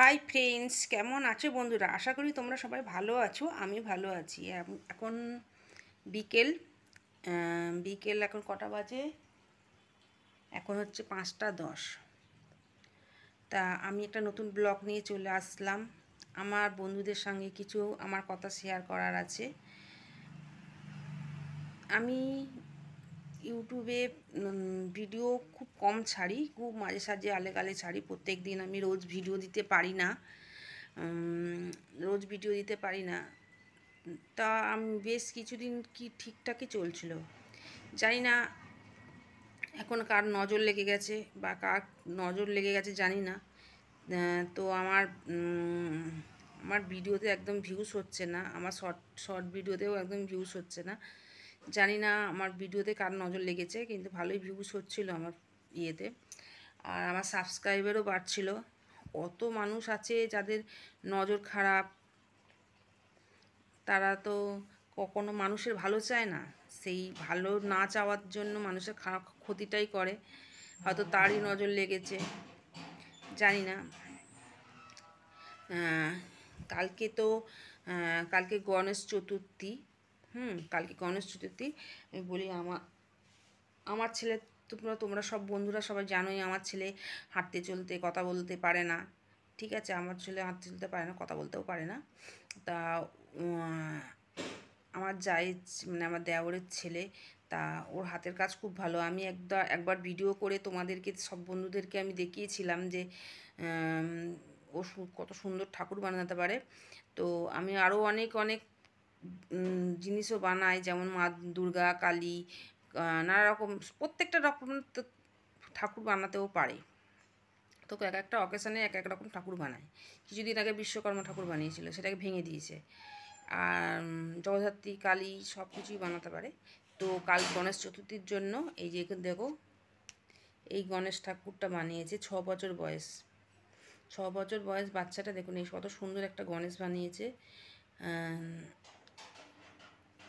Hi friends কেমন আছে বন্ধুরা আশা করি তোমরা সবাই ভালো আছো আমি ভালো আছি এখন বিকেল বিকেল এখন কটা বাজে এখন হচ্ছে পাঁচটা দশ তা আমি একটা নতুন ব্লগ নিয়ে চলে আসলাম আমার বন্ধুদের সঙ্গে কিছু আমার কথা শেয়ার করার আছে আমি ইউটিউবে ভিডিও খুব কম ছাড়ি খুব মাঝে সাঝে আলে ছাড়ি প্রত্যেক দিন আমি রোজ ভিডিও দিতে পারি না রোজ ভিডিও দিতে পারি না তা আমি বেশ কিছুদিন কি ঠিকঠাকই চলছিল জানি না এখন কার নজর লেগে গেছে বা কার নজর লেগে গেছে জানি না তো আমার আমার ভিডিওতে একদম ভিউস হচ্ছে না আমার শর্ট শর্ট ভিডিওতেও একদম ভিউস হচ্ছে না জানি না আমার ভিডিওতে কার নজর লেগেছে কিন্তু ভালোই ভিউজ হচ্ছিলো আমার ইয়েতে আর আমার সাবস্ক্রাইবারও বাড়ছিল অত মানুষ আছে যাদের নজর খারাপ তারা তো কখনো মানুষের ভালো চায় না সেই ভালো না চাওয়ার জন্য মানুষের খারাপ ক্ষতিটাই করে হয়তো তারই নজর লেগেছে জানি না কালকে তো কালকে গণেশ চতুর্থী হুম কালকে গণেশ চতুর্থী আমি বলি আমার আমার ছেলে তোমরা তোমরা সব বন্ধুরা সবাই জানোই আমার ছেলে হাঁটতে চলতে কথা বলতে পারে না ঠিক আছে আমার ছেলে হাঁটতে চলতে পারে না কথা বলতেও পারে না তা আমার যাই মানে আমার দেওরের ছেলে তা ওর হাতের কাজ খুব ভালো আমি একদা একবার ভিডিও করে তোমাদেরকে সব বন্ধুদেরকে আমি দেখিয়েছিলাম যে ও কত সুন্দর ঠাকুর বানাতে পারে তো আমি আরও অনেক অনেক জিনিসও বানায় যেমন মা দুর্গা কালী নানা রকম প্রত্যেকটা রকম ঠাকুর বানাতেও পারে তো এক একটা অকেশানে এক এক রকম ঠাকুর বানায় কিছুদিন আগে বিশ্বকর্মা ঠাকুর বানিয়েছিল সেটাকে ভেঙে দিয়েছে আর জগদ্ধাত্রী কালী সব কিছুই বানাতে পারে তো কাল গণেশ চতুর্থীর জন্য এই যে দেখো এই গণেশ ঠাকুরটা বানিয়েছে ছ বছর বয়স ছ বছর বয়স বাচ্চাটা দেখুন এই কত সুন্দর একটা গণেশ বানিয়েছে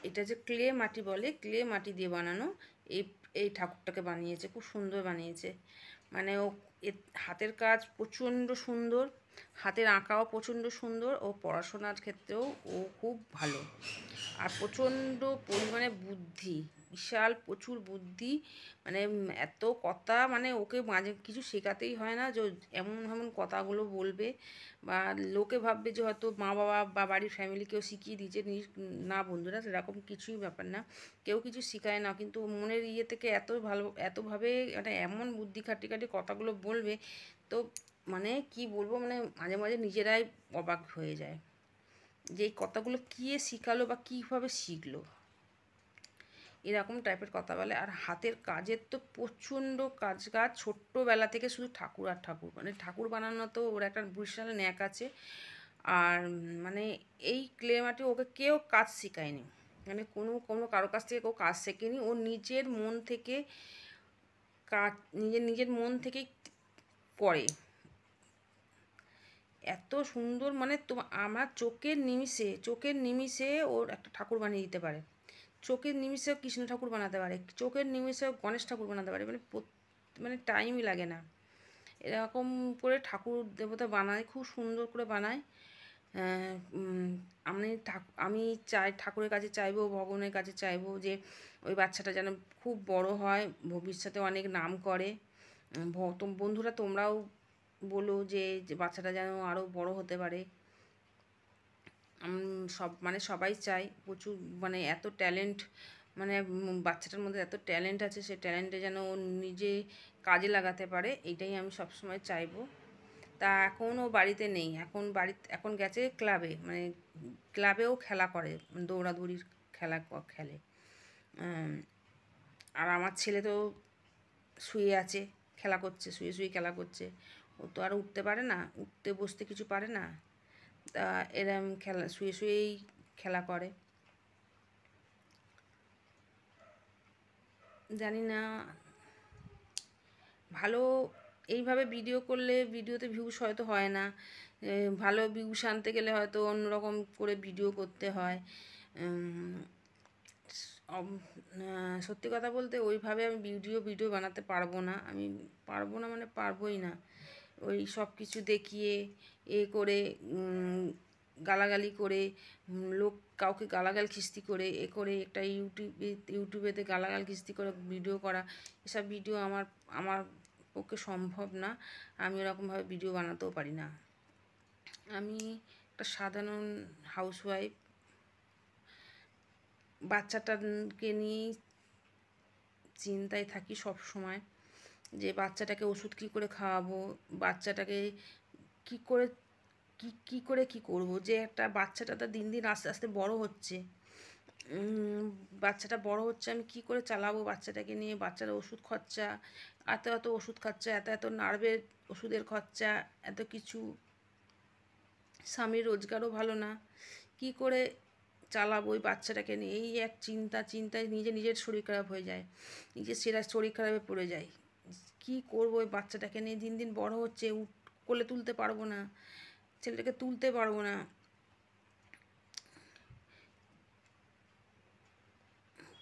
এটা যে ক্লে মাটি বলে ক্লে মাটি দিয়ে বানানো এই এই ঠাকুরটাকে বানিয়েছে খুব সুন্দর বানিয়েছে মানে ও হাতের কাজ প্রচণ্ড সুন্দর হাতের আঁকাও প্রচণ্ড সুন্দর ও পড়াশোনার ক্ষেত্রেও ও খুব ভালো আর প্রচণ্ড পরিমাণে বুদ্ধি বিশাল প্রচুর বুদ্ধি মানে এত কথা মানে ওকে মাঝে কিছু শেখাতেই হয় না যে এমন এমন কথাগুলো বলবে বা লোকে ভাববে যে হয়তো মা বাবা বা বাড়ির ফ্যামিলিকেও শিখিয়ে দিয়েছে না বন্ধুরা সেরকম কিছুই ব্যাপার না কেউ কিছু শেখায় না কিন্তু মনের ইয়ে থেকে এত ভালো এতভাবে মানে এমন বুদ্ধি খাটি খাটি কথাগুলো বলবে তো মানে কি বলবো মানে মাঝে মাঝে নিজেরাই অবাক হয়ে যায় যে এই কথাগুলো কী শিখালো বা কীভাবে শিখলো এরকম টাইপের কথা বলে আর হাতের কাজের তো প্রচণ্ড কাজ কাজ ছোট্টবেলা থেকে শুধু ঠাকুর আর ঠাকুর মানে ঠাকুর বানানো তো ওর একটা বিশাল ন্যাক আছে আর মানে এই ক্লে মাটি ওকে কেউ কাজ শেখায়নি মানে কোনো কোনো কারোর কাছ থেকে কেউ কাজ শেখেনি ও নিজের মন থেকে কাজ নিজের নিজের মন থেকেই করে এত সুন্দর মানে তোমার আমার চোখের নিমিষে চোখের নিমিষে ওর একটা ঠাকুর বানিয়ে দিতে পারে চোখের নিমিষে কৃষ্ণ ঠাকুর বানাতে পারে চোখের নিমিষেও গণেশ ঠাকুর বানাতে পারে মানে মানে টাইমই লাগে না এরকম করে ঠাকুর দেবতা বানায় খুব সুন্দর করে বানায় আমি আমি চাই ঠাকুরের কাছে চাইবো ভগবানের কাছে চাইবো যে ওই বাচ্চাটা যেন খুব বড় হয় ভবিষ্যতে অনেক নাম করে বন্ধুরা তোমরাও বলো যে বাচ্চাটা যেন আরও বড় হতে পারে সব মানে সবাই চায় প্রচুর মানে এত ট্যালেন্ট মানে বাচ্চাটার মধ্যে এত ট্যালেন্ট আছে সে ট্যালেন্টে যেন ও নিজে কাজে লাগাতে পারে এটাই আমি সবসময় চাইবো তা এখন ও বাড়িতে নেই এখন বাড়ি এখন গেছে ক্লাবে মানে ক্লাবেও খেলা করে দৌড়াদৌড়ির খেলা খেলে আর আমার ছেলে তো শুয়ে আছে খেলা করছে শুয়ে শুয়ে খেলা করছে ও তো আর উঠতে পারে না উঠতে বসতে কিছু পারে না তা এরম খেলা শুয়ে শুয়েই খেলা করে জানি না ভালো এইভাবে ভিডিও করলে ভিডিওতে ভিউস হয়তো হয় না ভালো ভিউস আনতে গেলে হয়তো অন্যরকম করে ভিডিও করতে হয় সত্যি কথা বলতে ওইভাবে আমি ভিডিও ভিডিও বানাতে পারবো না আমি পারবো না মানে পারবোই না ওই সব কিছু দেখিয়ে এ করে গালাগালি করে লোক কাউকে গালাগাল খিস্তি করে এ করে একটা ইউটিউবে ইউটিউবেতে গালাগাল খিস্তি করে ভিডিও করা এসব ভিডিও আমার আমার পক্ষে সম্ভব না আমি ওরকমভাবে ভিডিও বানাতেও পারি না আমি একটা সাধারণ হাউসওয়াইফ বাচ্চাটাকে নিয়েই চিন্তায় থাকি সব সময়। যে বাচ্চাটাকে ওষুধ কী করে খাওয়াবো বাচ্চাটাকে কী করে কী কী করে কি করব যে একটা বাচ্চাটা তো দিন দিন আস্তে আস্তে বড় হচ্ছে বাচ্চাটা বড় হচ্ছে আমি কি করে চালাবো বাচ্চাটাকে নিয়ে বাচ্চার ওষুধ খরচা এত এত ওষুধ খরচা এত এত নার্ভের ওষুধের খরচা এত কিছু স্বামীর রোজগারও ভালো না কি করে চালাবো ওই বাচ্চাটাকে নিয়ে এই এক চিন্তা চিন্তায় নিজে নিজের শরীর খারাপ হয়ে যায় নিজের সেরা শরীর খারাপে পড়ে যায় কি করবো ওই বাচ্চাটাকে নিয়ে দিন দিন বড় হচ্ছে উঠ কোলে তুলতে পারবো না ছেলেটাকে তুলতে পারবো না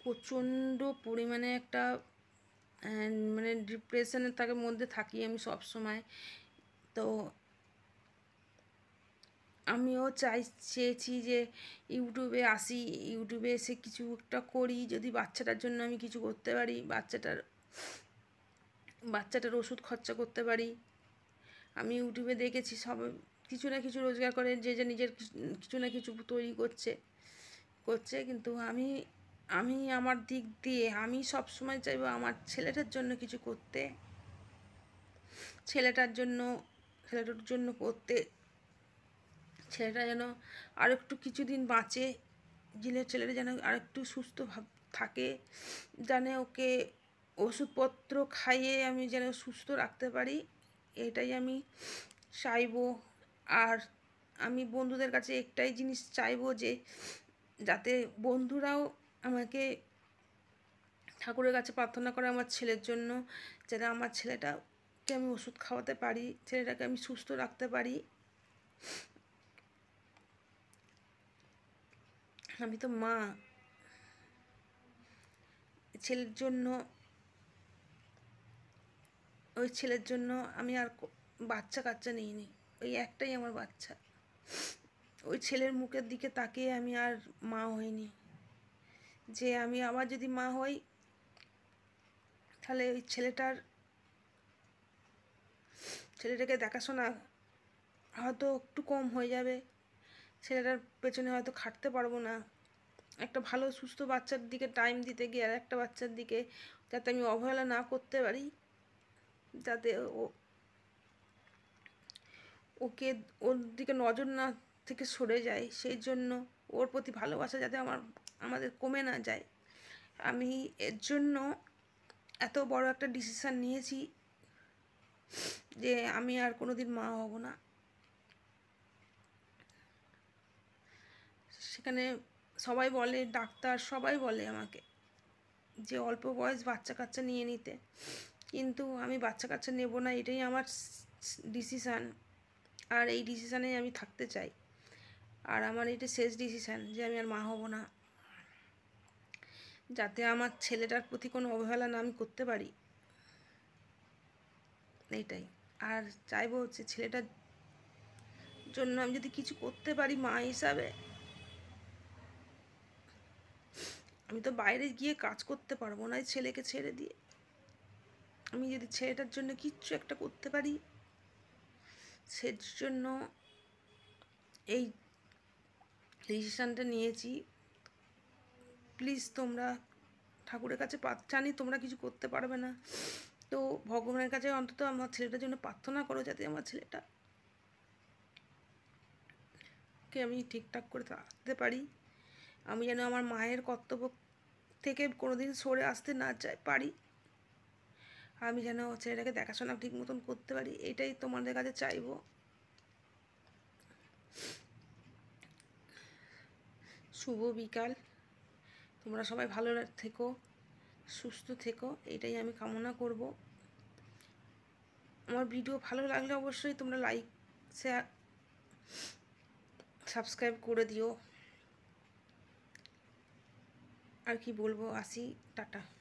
প্রচণ্ড পরিমাণে একটা মানে ডিপ্রেশনের তাকে মধ্যে থাকি আমি সব সময় তো আমিও চাই চেয়েছি যে ইউটিউবে আসি ইউটিউবে এসে কিছু একটা করি যদি বাচ্চাটার জন্য আমি কিছু করতে পারি বাচ্চাটার বাচ্চাটার ওষুধ খরচা করতে পারি আমি ইউটিউবে দেখেছি সব কিছু না কিছু রোজগার করে যে যে নিজের কিছু না কিছু তৈরি করছে করছে কিন্তু আমি আমি আমার দিক দিয়ে আমি সব সময় চাইবো আমার ছেলেটার জন্য কিছু করতে ছেলেটার জন্য ছেলেটার জন্য করতে ছেলেটা যেন আর একটু কিছুদিন বাঁচে জিলের ছেলেটা যেন আর একটু সুস্থ ভাব থাকে জানে ওকে ওষুধপত্র খাইয়ে আমি যেন সুস্থ রাখতে পারি এটাই আমি চাইব আর আমি বন্ধুদের কাছে একটাই জিনিস চাইব যে যাতে বন্ধুরাও আমাকে ঠাকুরের কাছে প্রার্থনা করে আমার ছেলের জন্য যেন আমার ছেলেটাকে আমি ওষুধ খাওয়াতে পারি ছেলেটাকে আমি সুস্থ রাখতে পারি আমি তো মা ছেলের জন্য ওই ছেলের জন্য আমি আর বাচ্চা কাচ্চা নিইনি ওই একটাই আমার বাচ্চা ওই ছেলের মুখের দিকে তাকিয়ে আমি আর মা হইনি যে আমি আবার যদি মা হই তাহলে ওই ছেলেটার ছেলেটাকে দেখাশোনা হয়তো একটু কম হয়ে যাবে ছেলেটার পেছনে হয়তো খাটতে পারবো না একটা ভালো সুস্থ বাচ্চার দিকে টাইম দিতে গিয়ে আর একটা বাচ্চার দিকে যাতে আমি অবহেলা না করতে পারি যাতে ও ওকে ওর দিকে নজর না থেকে সরে যায় সেই জন্য ওর প্রতি ভালোবাসা যাতে আমার আমাদের কমে না যায় আমি এর জন্য এত বড় একটা ডিসিশান নিয়েছি যে আমি আর কোনো দিন মা হব না সেখানে সবাই বলে ডাক্তার সবাই বলে আমাকে যে অল্প বয়স বাচ্চা কাচ্চা নিয়ে নিতে কিন্তু আমি বাচ্চা কাচ্চা নেব না এটাই আমার ডিসিশান আর এই ডিসিশানে আমি থাকতে চাই আর আমার এটা শেষ ডিসিশান যে আমি আর মা হব না যাতে আমার ছেলেটার প্রতি কোনো অবহেলা না আমি করতে পারি এইটাই আর চাইবো হচ্ছে ছেলেটার জন্য আমি যদি কিছু করতে পারি মা হিসাবে আমি তো বাইরে গিয়ে কাজ করতে পারবো না ছেলেকে ছেড়ে দিয়ে আমি যদি ছেলেটার জন্য কিচ্ছু একটা করতে পারি সের জন্য এই ডিসিশানটা নিয়েছি প্লিজ তোমরা ঠাকুরের কাছে জানি তোমরা কিছু করতে পারবে না তো ভগবানের কাছে অন্তত আমার ছেলেটার জন্য প্রার্থনা করো যাতে আমার ছেলেটা কে আমি ঠিকঠাক করে থাকতে পারি আমি যেন আমার মায়ের কর্তব্য থেকে কোনোদিন সরে আসতে না চাই পারি আমি যেন ছেলেটাকে দেখাশোনা ঠিক মতন করতে পারি এটাই তোমাদের কাছে চাইবো শুভ বিকাল তোমরা সবাই ভালো থেকো সুস্থ থেকো এটাই আমি কামনা করব আমার ভিডিও ভালো লাগলে অবশ্যই তোমরা লাইক শেয়ার সাবস্ক্রাইব করে দিও আর কি বলবো আসি টাটা